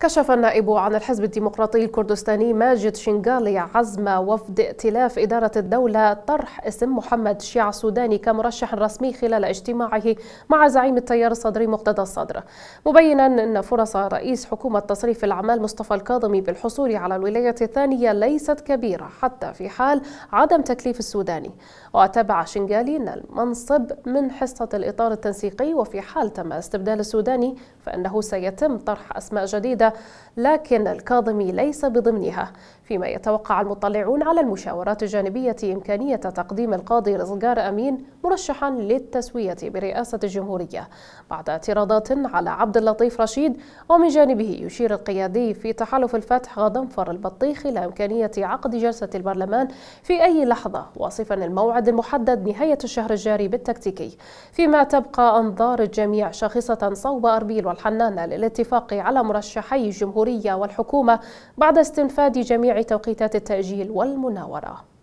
كشف النائب عن الحزب الديمقراطي الكردستاني ماجد شنغالي عزم وفد ائتلاف إدارة الدولة طرح اسم محمد شيع السوداني كمرشح رسمي خلال اجتماعه مع زعيم التيار الصدري مقتدى الصدر مبينا أن فرص رئيس حكومة تصريف الأعمال مصطفى الكاظمي بالحصول على الولاية الثانية ليست كبيرة حتى في حال عدم تكليف السوداني وتابع شنغالي أن المنصب من حصة الإطار التنسيقي وفي حال تم استبدال السوداني فإنه سيتم طرح أسماء جديدة لكن الكاظمي ليس بضمنها فيما يتوقع المطلعون على المشاورات الجانبية إمكانية تقديم القاضي رزقار أمين مرشحا للتسوية برئاسة الجمهورية بعد اعتراضات على عبد اللطيف رشيد ومن جانبه يشير القيادي في تحالف الفتح غضنفر البطيخ إلى إمكانية عقد جلسة البرلمان في أي لحظة واصفا الموعد المحدد نهاية الشهر الجاري بالتكتيكي فيما تبقى أنظار الجميع شاخصة صوب أربيل والحنانة للاتفاق على مرشحي الشرعي الجمهورية والحكومة بعد استنفاد جميع توقيتات التأجيل والمناورة